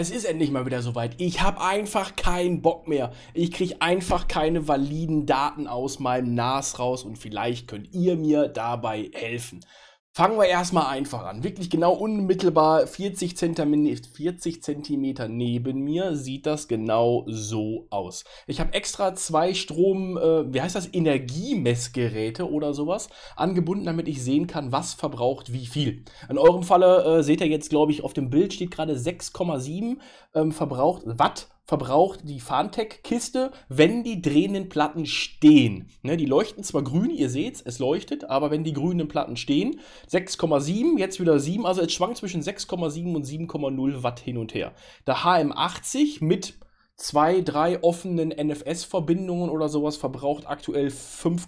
es ist endlich mal wieder soweit. Ich habe einfach keinen Bock mehr. Ich kriege einfach keine validen Daten aus meinem NAS raus und vielleicht könnt ihr mir dabei helfen. Fangen wir erstmal einfach an. Wirklich genau unmittelbar 40 cm 40 neben mir sieht das genau so aus. Ich habe extra zwei Strom, äh, wie heißt das, Energiemessgeräte oder sowas angebunden, damit ich sehen kann, was verbraucht wie viel. In eurem Falle äh, seht ihr jetzt, glaube ich, auf dem Bild steht gerade 6,7 ähm, verbraucht Watt verbraucht die Fantech-Kiste, wenn die drehenden Platten stehen. Ne, die leuchten zwar grün, ihr seht es es leuchtet, aber wenn die grünen Platten stehen, 6,7, jetzt wieder 7, also es schwankt zwischen 6,7 und 7,0 Watt hin und her. Der HM80 mit zwei, drei offenen NFS-Verbindungen oder sowas verbraucht aktuell 5,0,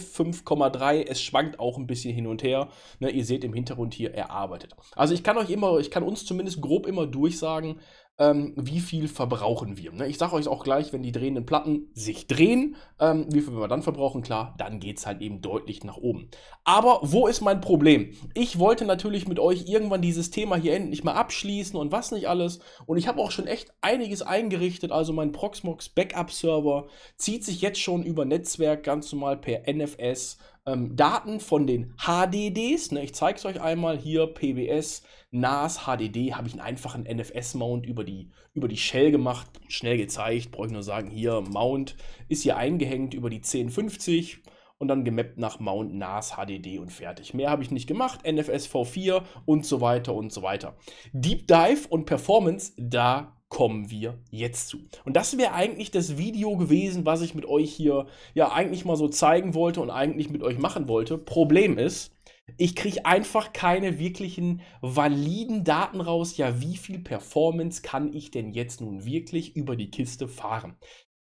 5,3. Es schwankt auch ein bisschen hin und her. Ne, ihr seht im Hintergrund hier, er arbeitet. Also ich kann euch immer, ich kann uns zumindest grob immer durchsagen, ähm, wie viel verbrauchen wir. Ne? Ich sage euch auch gleich, wenn die drehenden Platten sich drehen, ähm, wie viel wir dann verbrauchen, klar, dann geht es halt eben deutlich nach oben. Aber wo ist mein Problem? Ich wollte natürlich mit euch irgendwann dieses Thema hier endlich mal abschließen und was nicht alles. Und ich habe auch schon echt einiges eingerichtet. Also mein Proxmox Backup Server zieht sich jetzt schon über Netzwerk ganz normal per NFS ähm, Daten von den HDDs. Ne, ich zeige es euch einmal hier, PBS, NAS, HDD, habe ich einen einfachen NFS-Mount über die, über die Shell gemacht, schnell gezeigt, brauche ich nur sagen, hier Mount ist hier eingehängt über die 1050 und dann gemappt nach Mount NAS HDD und fertig. Mehr habe ich nicht gemacht. NFS V4 und so weiter und so weiter. Deep Dive und Performance, da kommen wir jetzt zu. Und das wäre eigentlich das Video gewesen, was ich mit euch hier ja eigentlich mal so zeigen wollte und eigentlich mit euch machen wollte. Problem ist, ich kriege einfach keine wirklichen validen Daten raus. Ja, wie viel Performance kann ich denn jetzt nun wirklich über die Kiste fahren?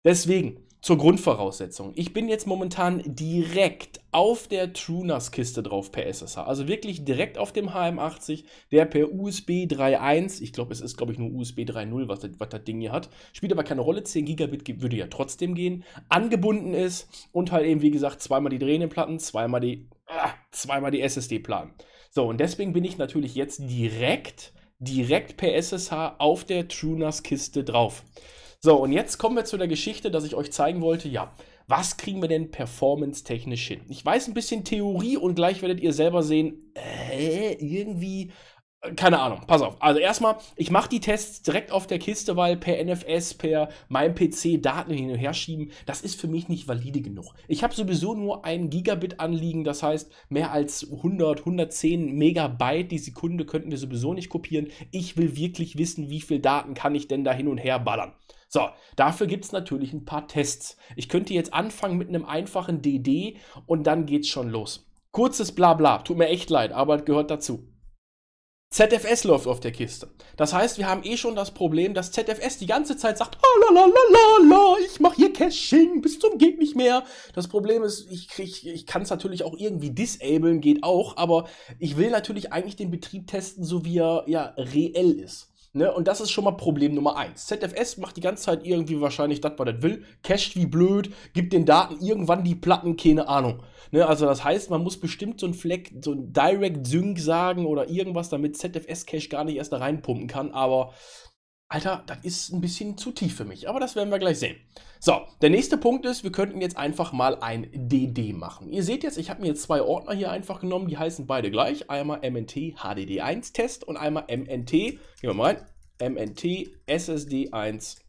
Deswegen zur Grundvoraussetzung. Ich bin jetzt momentan direkt auf der TrueNAS-Kiste drauf per SSH. Also wirklich direkt auf dem HM80, der per USB 3.1, ich glaube, es ist, glaube ich, nur USB 3.0, was, was das Ding hier hat. Spielt aber keine Rolle, 10 Gigabit würde ja trotzdem gehen. Angebunden ist und halt eben, wie gesagt, zweimal die drehenden Platten, zweimal die, ah, zweimal die SSD-Platten. So, und deswegen bin ich natürlich jetzt direkt, direkt per SSH auf der TrueNAS-Kiste drauf. So, und jetzt kommen wir zu der Geschichte, dass ich euch zeigen wollte, ja, was kriegen wir denn performance-technisch hin? Ich weiß ein bisschen Theorie und gleich werdet ihr selber sehen, äh, irgendwie äh, keine Ahnung, pass auf. Also erstmal, ich mache die Tests direkt auf der Kiste, weil per NFS, per meinem PC Daten hin und her schieben, das ist für mich nicht valide genug. Ich habe sowieso nur ein Gigabit-Anliegen, das heißt, mehr als 100, 110 Megabyte die Sekunde könnten wir sowieso nicht kopieren. Ich will wirklich wissen, wie viel Daten kann ich denn da hin und her ballern. So, dafür gibt es natürlich ein paar Tests. Ich könnte jetzt anfangen mit einem einfachen DD und dann geht's schon los. Kurzes Blabla, tut mir echt leid, aber gehört dazu. ZFS läuft auf der Kiste. Das heißt, wir haben eh schon das Problem, dass ZFS die ganze Zeit sagt, oh, la, la, la, la, ich mache hier Caching bis zum geht nicht mehr. Das Problem ist, ich, krieg, ich kann es natürlich auch irgendwie disablen, geht auch, aber ich will natürlich eigentlich den Betrieb testen, so wie er ja reell ist. Ne? Und das ist schon mal Problem Nummer 1. ZFS macht die ganze Zeit irgendwie wahrscheinlich das, was das will, cached wie blöd, gibt den Daten irgendwann die Platten, keine Ahnung. Ne? Also das heißt, man muss bestimmt so ein Fleck, so ein Direct Sync sagen oder irgendwas, damit ZFS Cache gar nicht erst da reinpumpen kann, aber Alter, das ist ein bisschen zu tief für mich, aber das werden wir gleich sehen. So, der nächste Punkt ist, wir könnten jetzt einfach mal ein DD machen. Ihr seht jetzt, ich habe mir jetzt zwei Ordner hier einfach genommen, die heißen beide gleich. Einmal MNT HDD1-Test und einmal MNT, gehen wir mal rein, MNT SSD1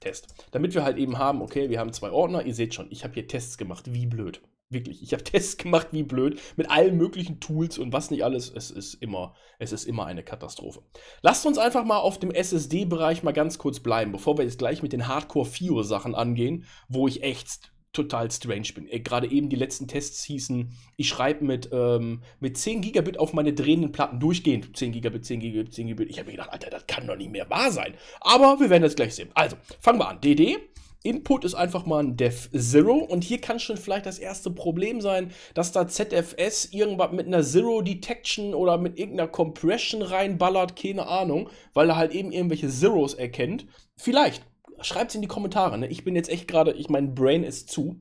Test. Damit wir halt eben haben, okay, wir haben zwei Ordner, ihr seht schon, ich habe hier Tests gemacht, wie blöd wirklich, ich habe Tests gemacht wie blöd mit allen möglichen Tools und was nicht alles. Es ist immer, es ist immer eine Katastrophe. Lasst uns einfach mal auf dem SSD-Bereich mal ganz kurz bleiben, bevor wir jetzt gleich mit den hardcore 4 sachen angehen, wo ich echt total strange bin. Äh, gerade eben die letzten Tests hießen, ich schreibe mit, ähm, mit 10 Gigabit auf meine drehenden Platten durchgehend. 10 Gigabit, 10 Gigabit, 10 Gigabit. Ich habe mir gedacht, Alter, das kann doch nicht mehr wahr sein. Aber wir werden das gleich sehen. Also, fangen wir an. DD Input ist einfach mal ein Def Zero und hier kann schon vielleicht das erste Problem sein, dass da ZFS irgendwas mit einer Zero Detection oder mit irgendeiner Compression reinballert, keine Ahnung, weil er halt eben irgendwelche Zeros erkennt. Vielleicht, schreibt es in die Kommentare, ne? ich bin jetzt echt gerade, ich mein Brain ist zu.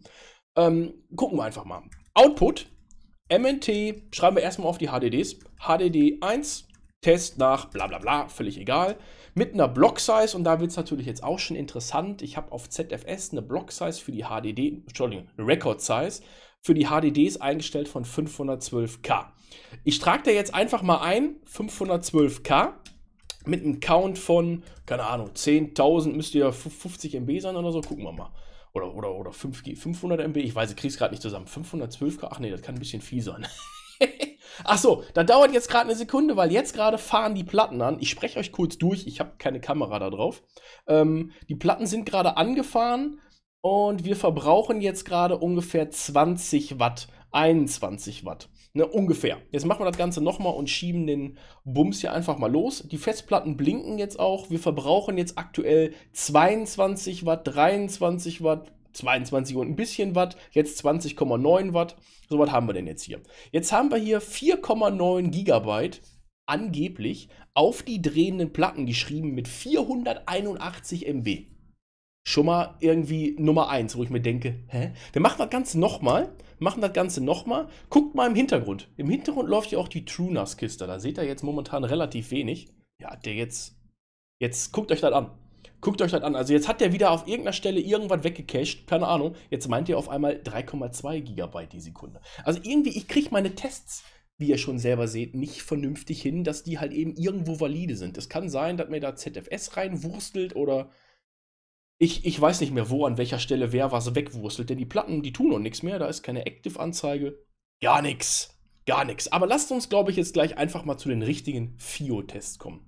Ähm, gucken wir einfach mal. Output, MNT, schreiben wir erstmal auf die HDDs, HDD 1, Test nach bla bla bla, völlig egal mit einer Block-Size und da wird es natürlich jetzt auch schon interessant. Ich habe auf ZFS eine Block-Size für die HDD, Entschuldigung, Record-Size für die HDDs eingestellt von 512K. Ich trage da jetzt einfach mal ein, 512K mit einem Count von, keine Ahnung, 10.000 müsste ja 50 MB sein oder so, gucken wir mal. Oder, oder, oder 5G, 500 MB, ich weiß, ich kriege es gerade nicht zusammen. 512K, ach nee, das kann ein bisschen viel sein. Ach so, da dauert jetzt gerade eine Sekunde, weil jetzt gerade fahren die Platten an. Ich spreche euch kurz durch, ich habe keine Kamera da drauf. Ähm, die Platten sind gerade angefahren und wir verbrauchen jetzt gerade ungefähr 20 Watt, 21 Watt. Ne, ungefähr. Jetzt machen wir das Ganze nochmal und schieben den Bums hier einfach mal los. Die Festplatten blinken jetzt auch. Wir verbrauchen jetzt aktuell 22 Watt, 23 Watt, 22 und ein bisschen Watt, jetzt 20,9 Watt. So was haben wir denn jetzt hier? Jetzt haben wir hier 4,9 Gigabyte angeblich auf die drehenden Platten geschrieben mit 481 MB. Schon mal irgendwie Nummer 1, wo ich mir denke, hä? Wir machen das Ganze nochmal, machen das Ganze nochmal, guckt mal im Hintergrund. Im Hintergrund läuft ja auch die TrueNAS-Kiste, da seht ihr jetzt momentan relativ wenig. Ja, der jetzt, jetzt guckt euch das an. Guckt euch das an. Also jetzt hat der wieder auf irgendeiner Stelle irgendwas weggecached. Keine Ahnung. Jetzt meint ihr auf einmal 3,2 Gigabyte die Sekunde. Also irgendwie, ich kriege meine Tests, wie ihr schon selber seht, nicht vernünftig hin, dass die halt eben irgendwo valide sind. Es kann sein, dass mir da ZFS reinwurstelt oder ich, ich weiß nicht mehr, wo, an welcher Stelle wer was wegwurstelt. Denn die Platten, die tun noch nichts mehr. Da ist keine Active-Anzeige. Gar nichts. Gar nichts. Aber lasst uns, glaube ich, jetzt gleich einfach mal zu den richtigen FIO-Tests kommen.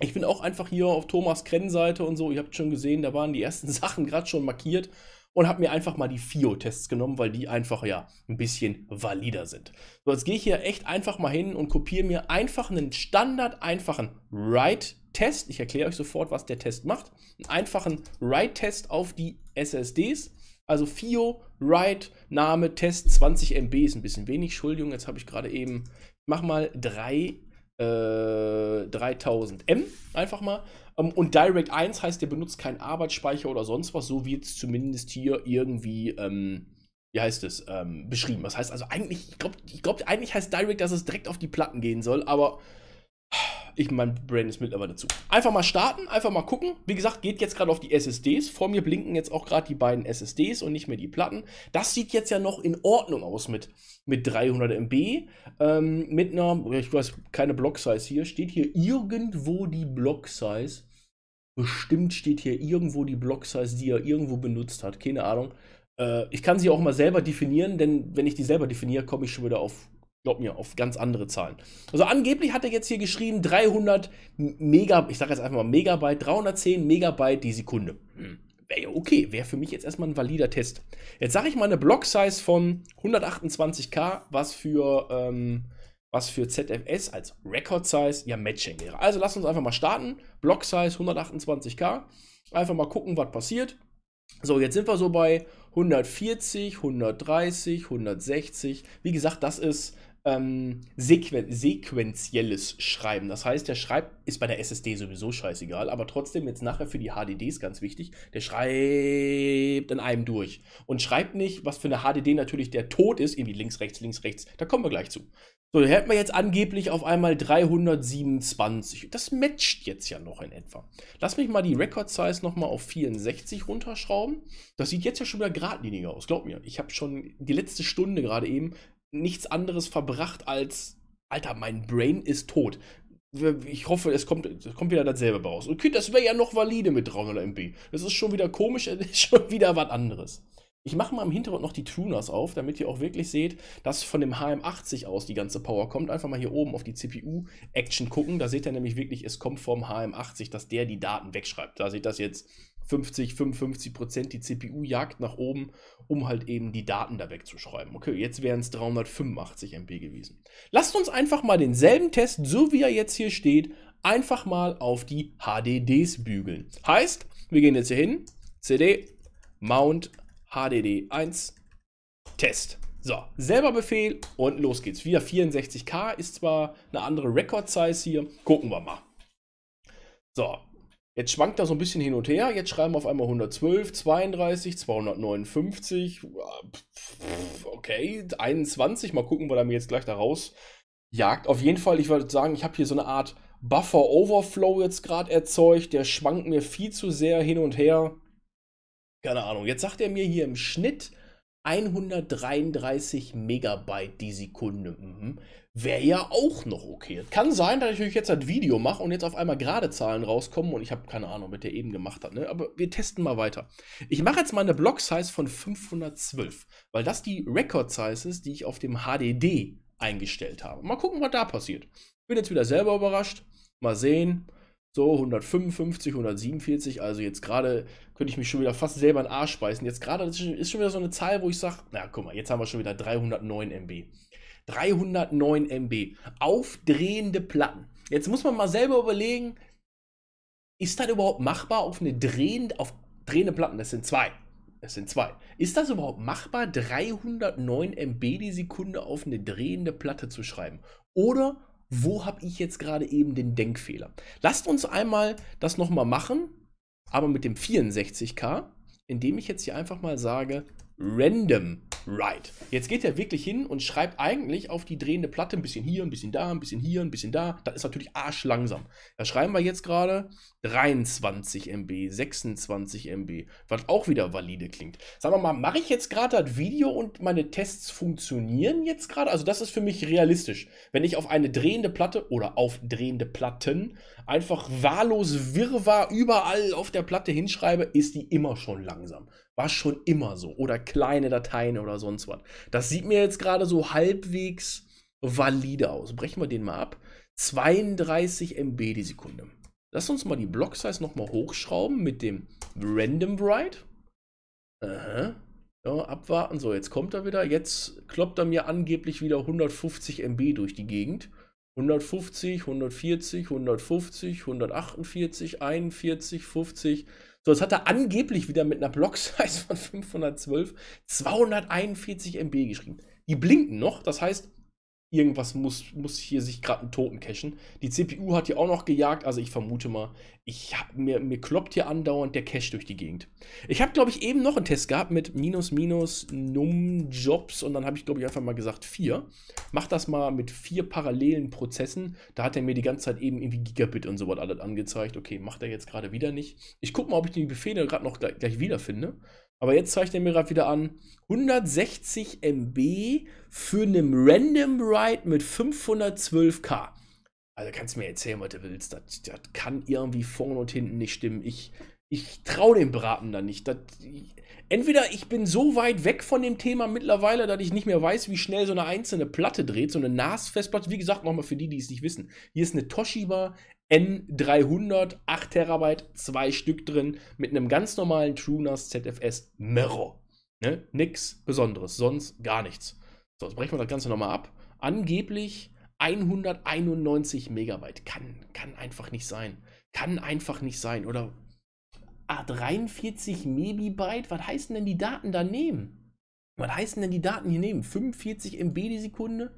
Ich bin auch einfach hier auf Thomas Krenn Seite und so. Ihr habt schon gesehen, da waren die ersten Sachen gerade schon markiert und habe mir einfach mal die FIO-Tests genommen, weil die einfach ja ein bisschen valider sind. So, jetzt gehe ich hier echt einfach mal hin und kopiere mir einfach einen standard einfachen Write-Test. Ich erkläre euch sofort, was der Test macht. Einen einfachen Write-Test auf die SSDs. Also FIO, Write, Name, Test, 20 MB ist ein bisschen wenig. Entschuldigung, jetzt habe ich gerade eben, mach mal drei äh, 3000M einfach mal. Um, ähm, und Direct 1 heißt, der benutzt keinen Arbeitsspeicher oder sonst was, so wird es zumindest hier irgendwie, ähm, wie heißt es, ähm, beschrieben. Das heißt also eigentlich, ich glaube, ich glaub, eigentlich heißt Direct, dass es direkt auf die Platten gehen soll, aber ich mein Brain ist mittlerweile zu. Einfach mal starten, einfach mal gucken. Wie gesagt, geht jetzt gerade auf die SSDs. Vor mir blinken jetzt auch gerade die beiden SSDs und nicht mehr die Platten. Das sieht jetzt ja noch in Ordnung aus mit, mit 300 MB. Ähm, mit einer, ich weiß, keine Block-Size hier. Steht hier irgendwo die Block-Size? Bestimmt steht hier irgendwo die Block-Size, die er irgendwo benutzt hat. Keine Ahnung. Äh, ich kann sie auch mal selber definieren, denn wenn ich die selber definiere, komme ich schon wieder auf Glaub mir, auf ganz andere Zahlen. Also angeblich hat er jetzt hier geschrieben 300 Megabyte, ich sage jetzt einfach mal Megabyte, 310 Megabyte die Sekunde. Hm. Wäre ja okay, wäre für mich jetzt erstmal ein valider Test. Jetzt sage ich mal eine Block-Size von 128k, was für, ähm, was für ZFS als Record-Size ja Matching wäre. Also lass uns einfach mal starten. Block-Size 128k. Einfach mal gucken, was passiert. So, jetzt sind wir so bei 140, 130, 160. Wie gesagt, das ist ähm, sequen sequenzielles Schreiben. Das heißt, der schreibt, ist bei der SSD sowieso scheißegal, aber trotzdem jetzt nachher für die HDDs ganz wichtig, der schreibt in einem durch. Und schreibt nicht, was für eine HDD natürlich der Tod ist, irgendwie links, rechts, links, rechts. Da kommen wir gleich zu. So, da hätten wir jetzt angeblich auf einmal 327. Das matcht jetzt ja noch in etwa. Lass mich mal die Record Size nochmal auf 64 runterschrauben. Das sieht jetzt ja schon wieder geradliniger aus, glaub mir. Ich habe schon die letzte Stunde gerade eben nichts anderes verbracht als, Alter, mein Brain ist tot. Ich hoffe, es kommt, es kommt wieder dasselbe raus. Okay, das wäre ja noch valide mit 300 MB. Das ist schon wieder komisch, das ist schon wieder was anderes. Ich mache mal im Hintergrund noch die Tuners auf, damit ihr auch wirklich seht, dass von dem HM80 aus die ganze Power kommt. Einfach mal hier oben auf die CPU-Action gucken. Da seht ihr nämlich wirklich, es kommt vom HM80, dass der die Daten wegschreibt. Da seht ihr das jetzt 50, 55 Prozent die CPU jagt nach oben, um halt eben die Daten da wegzuschreiben. Okay, jetzt wären es 385 MB gewesen. Lasst uns einfach mal denselben Test, so wie er jetzt hier steht, einfach mal auf die HDDs bügeln. Heißt, wir gehen jetzt hier hin, cd mount HDD1 Test. So, selber Befehl und los geht's. Wieder 64K ist zwar eine andere Record-Size hier. Gucken wir mal. So, Jetzt schwankt er so ein bisschen hin und her. Jetzt schreiben wir auf einmal 112, 32, 259, okay, 21. Mal gucken, was er mir jetzt gleich da rausjagt. Auf jeden Fall, ich würde sagen, ich habe hier so eine Art Buffer-Overflow jetzt gerade erzeugt. Der schwankt mir viel zu sehr hin und her. Keine Ahnung. Jetzt sagt er mir hier im Schnitt 133 Megabyte die Sekunde. Mhm. Wäre ja auch noch okay. Kann sein, dass ich jetzt das Video mache und jetzt auf einmal gerade Zahlen rauskommen und ich habe keine Ahnung, was der eben gemacht hat. Ne? Aber wir testen mal weiter. Ich mache jetzt mal eine Block-Size von 512, weil das die Record-Size ist, die ich auf dem HDD eingestellt habe. Mal gucken, was da passiert. Bin jetzt wieder selber überrascht. Mal sehen. So, 155, 147, also jetzt gerade könnte ich mich schon wieder fast selber in den Arsch speisen. Jetzt gerade ist schon wieder so eine Zahl, wo ich sage, na guck mal, jetzt haben wir schon wieder 309 MB. 309 MB. Aufdrehende Platten. Jetzt muss man mal selber überlegen, ist das überhaupt machbar auf eine drehende, auf drehende Platten? Das sind zwei. Es sind zwei. Ist das überhaupt machbar, 309 MB die Sekunde auf eine drehende Platte zu schreiben? Oder wo habe ich jetzt gerade eben den Denkfehler? Lasst uns einmal das nochmal machen, aber mit dem 64K, indem ich jetzt hier einfach mal sage, random Right. Jetzt geht er wirklich hin und schreibt eigentlich auf die drehende Platte ein bisschen hier, ein bisschen da, ein bisschen hier, ein bisschen da. Das ist natürlich arschlangsam. Da schreiben wir jetzt gerade 23 MB, 26 MB, was auch wieder valide klingt. Sagen wir mal, mache ich jetzt gerade das Video und meine Tests funktionieren jetzt gerade? Also das ist für mich realistisch. Wenn ich auf eine drehende Platte oder auf drehende Platten einfach wahllos Wirrwarr überall auf der Platte hinschreibe, ist die immer schon langsam. War schon immer so. Oder kleine Dateien oder sonst was. Das sieht mir jetzt gerade so halbwegs valide aus. Brechen wir den mal ab. 32 MB die Sekunde. Lass uns mal die Block Size nochmal hochschrauben mit dem Random Write. Aha. Ja, abwarten. So, jetzt kommt er wieder. Jetzt kloppt er mir angeblich wieder 150 MB durch die Gegend. 150, 140, 150, 148, 41, 50. So, das hat er angeblich wieder mit einer Block-Size von 512 241 MB geschrieben. Die blinken noch, das heißt, irgendwas muss, muss hier sich gerade einen Toten cachen. Die CPU hat hier auch noch gejagt, also ich vermute mal, ich hab, mir, mir kloppt hier andauernd der Cache durch die Gegend. Ich habe, glaube ich, eben noch einen Test gehabt mit minus minus num jobs und dann habe ich, glaube ich, einfach mal gesagt vier. Mach das mal mit vier parallelen Prozessen. Da hat er mir die ganze Zeit eben irgendwie Gigabit und sowas alles angezeigt. Okay, macht er jetzt gerade wieder nicht. Ich gucke mal, ob ich die Befehle gerade noch gleich, gleich wiederfinde. Aber jetzt zeigt er mir gerade wieder an, 160 MB für einen Random Ride mit 512k. Also kannst du mir erzählen, was du willst. Das, das kann irgendwie vorne und hinten nicht stimmen. Ich, ich traue dem Braten da nicht. Das, entweder ich bin so weit weg von dem Thema mittlerweile, dass ich nicht mehr weiß, wie schnell so eine einzelne Platte dreht, so eine NAS-Festplatte. Wie gesagt, nochmal für die, die es nicht wissen. Hier ist eine Toshiba N300, 8 Terabyte, zwei Stück drin, mit einem ganz normalen TrueNAS ZFS Mirror. Ne? Nix Besonderes, sonst gar nichts. So, jetzt brechen wir das Ganze nochmal ab. Angeblich 191 Megabyte. Kann, kann einfach nicht sein. Kann einfach nicht sein. Oder ah, 43 Megabyte? Was heißen denn die Daten daneben? Was heißen denn die Daten hier neben? 45 MB die Sekunde?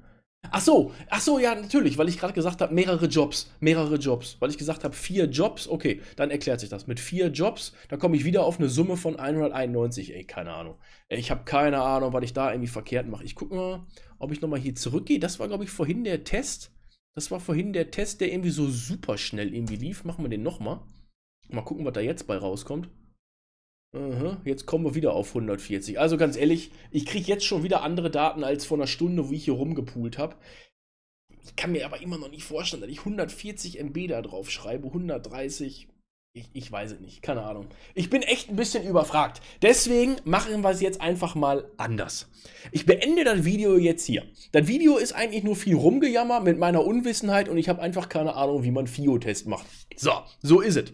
Ach so, ach so, ja, natürlich, weil ich gerade gesagt habe, mehrere Jobs, mehrere Jobs. Weil ich gesagt habe, vier Jobs, okay, dann erklärt sich das. Mit vier Jobs, da komme ich wieder auf eine Summe von 191, ey, keine Ahnung. Ich habe keine Ahnung, was ich da irgendwie verkehrt mache. Ich gucke mal, ob ich nochmal hier zurückgehe. Das war, glaube ich, vorhin der Test. Das war vorhin der Test, der irgendwie so super schnell irgendwie lief. Machen wir den nochmal. Mal gucken, was da jetzt bei rauskommt. Mhm. Jetzt kommen wir wieder auf 140. Also ganz ehrlich, ich kriege jetzt schon wieder andere Daten als vor einer Stunde, wie ich hier rumgepoolt habe. Ich kann mir aber immer noch nicht vorstellen, dass ich 140 MB da drauf schreibe, 130. Ich, ich weiß es nicht, keine Ahnung. Ich bin echt ein bisschen überfragt. Deswegen machen wir es jetzt einfach mal anders. Ich beende das Video jetzt hier. Das Video ist eigentlich nur viel rumgejammer mit meiner Unwissenheit und ich habe einfach keine Ahnung, wie man FIO-Test macht. So, so ist es.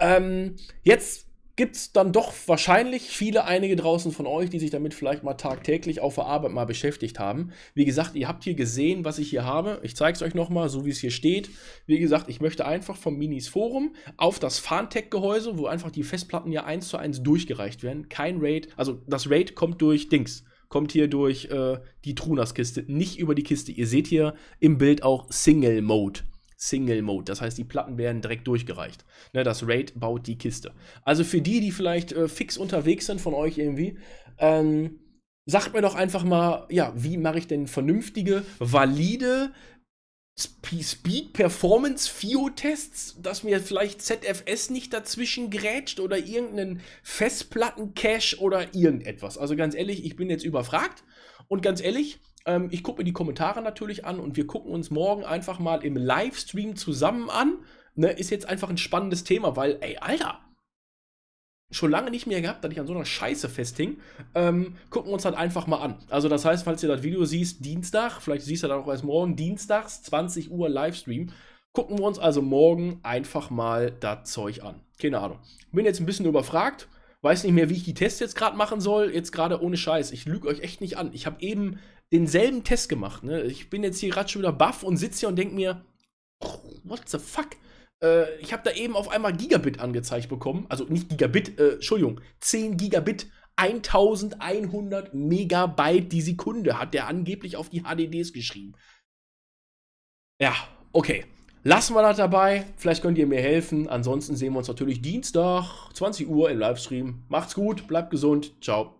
Ähm, jetzt gibt es dann doch wahrscheinlich viele einige draußen von euch, die sich damit vielleicht mal tagtäglich auf der Arbeit mal beschäftigt haben. Wie gesagt, ihr habt hier gesehen, was ich hier habe. Ich zeige es euch nochmal, so wie es hier steht. Wie gesagt, ich möchte einfach vom Minis Forum auf das Fantech-Gehäuse, wo einfach die Festplatten ja eins zu eins durchgereicht werden. Kein RAID, also das RAID kommt durch Dings kommt hier durch äh, die Trunas-Kiste, nicht über die Kiste. Ihr seht hier im Bild auch Single Mode. Single Mode. Das heißt, die Platten werden direkt durchgereicht. Ne, das RAID baut die Kiste. Also für die, die vielleicht äh, fix unterwegs sind von euch irgendwie, ähm, sagt mir doch einfach mal, ja, wie mache ich denn vernünftige, valide Speed Performance FIO Tests, dass mir vielleicht ZFS nicht dazwischen grätscht oder irgendeinen Festplatten Cache oder irgendetwas. Also ganz ehrlich, ich bin jetzt überfragt und ganz ehrlich, ähm, ich gucke mir die Kommentare natürlich an und wir gucken uns morgen einfach mal im Livestream zusammen an. Ne, ist jetzt einfach ein spannendes Thema, weil, ey, Alter, schon lange nicht mehr gehabt, dass ich an so einer Scheiße festhing. Ähm, gucken wir uns halt einfach mal an. Also das heißt, falls ihr das Video siehst, Dienstag, vielleicht siehst du dann auch erst morgen, Dienstags, 20 Uhr Livestream. Gucken wir uns also morgen einfach mal das Zeug an. Keine Ahnung. Bin jetzt ein bisschen überfragt. Weiß nicht mehr, wie ich die Tests jetzt gerade machen soll. Jetzt gerade ohne Scheiß. Ich lüge euch echt nicht an. Ich habe eben denselben Test gemacht. Ne? Ich bin jetzt hier gerade schon wieder baff und sitze hier und denke mir, oh, what the fuck? Äh, ich habe da eben auf einmal Gigabit angezeigt bekommen. Also nicht Gigabit, äh, Entschuldigung, 10 Gigabit. 1100 Megabyte die Sekunde hat der angeblich auf die HDDs geschrieben. Ja, okay. Lassen wir das dabei. Vielleicht könnt ihr mir helfen. Ansonsten sehen wir uns natürlich Dienstag, 20 Uhr im Livestream. Macht's gut, bleibt gesund. Ciao.